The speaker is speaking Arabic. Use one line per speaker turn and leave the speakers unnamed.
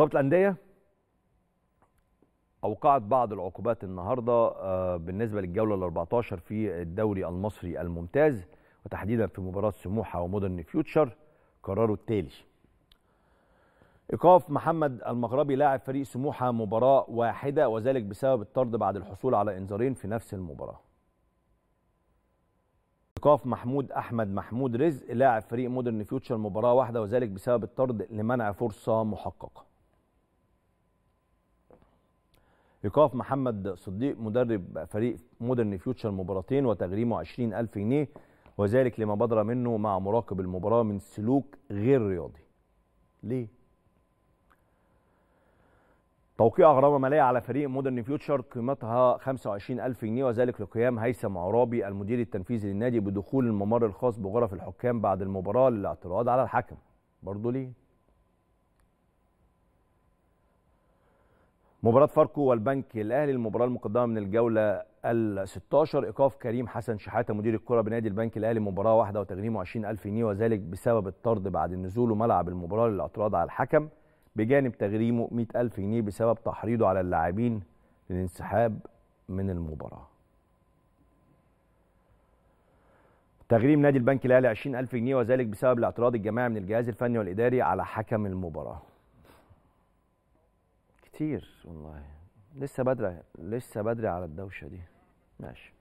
ضابط الانديه اوقعت بعض العقوبات النهارده آه، بالنسبه للجوله ال 14 في الدوري المصري الممتاز وتحديدا في مباراه سموحه ومودرن فيوتشر قرروا التالي ايقاف محمد المغربي لاعب فريق سموحه مباراه واحده وذلك بسبب الطرد بعد الحصول على انذارين في نفس المباراه ايقاف محمود احمد محمود رزق لاعب فريق مودرن فيوتشر مباراه واحده وذلك بسبب الطرد لمنع فرصه محققه ايقاف محمد صديق مدرب فريق مودرن فيوتشر مباراتين وتغريمه 20000 جنيه وذلك لما بدر منه مع مراقب المباراه من سلوك غير رياضي. ليه؟ توقيع غرامه ماليه على فريق مودرن فيوتشر قيمتها 25000 جنيه وذلك لقيام هيثم عرابي المدير التنفيذي للنادي بدخول الممر الخاص بغرف الحكام بعد المباراه للاعتراض على الحكم. برضه ليه؟ مباراة فاركو والبنك الأهلي المباراة المقدمة من الجولة ال 16 إيقاف كريم حسن شحاتة مدير الكرة بنادي البنك الأهلي مباراة واحدة وتغريمه 20000 جنيه وذلك بسبب الطرد بعد نزوله ملعب المباراة للاعتراض على الحكم بجانب تغريمه 100000 جنيه بسبب تحريضه على اللاعبين للانسحاب من المباراة. تغريم نادي البنك الأهلي 20000 جنيه وذلك بسبب الاعتراض الجماعي من الجهاز الفني والإداري على حكم المباراة. كتير والله لسه بدري لسه بدري على الدوشه دي ماشي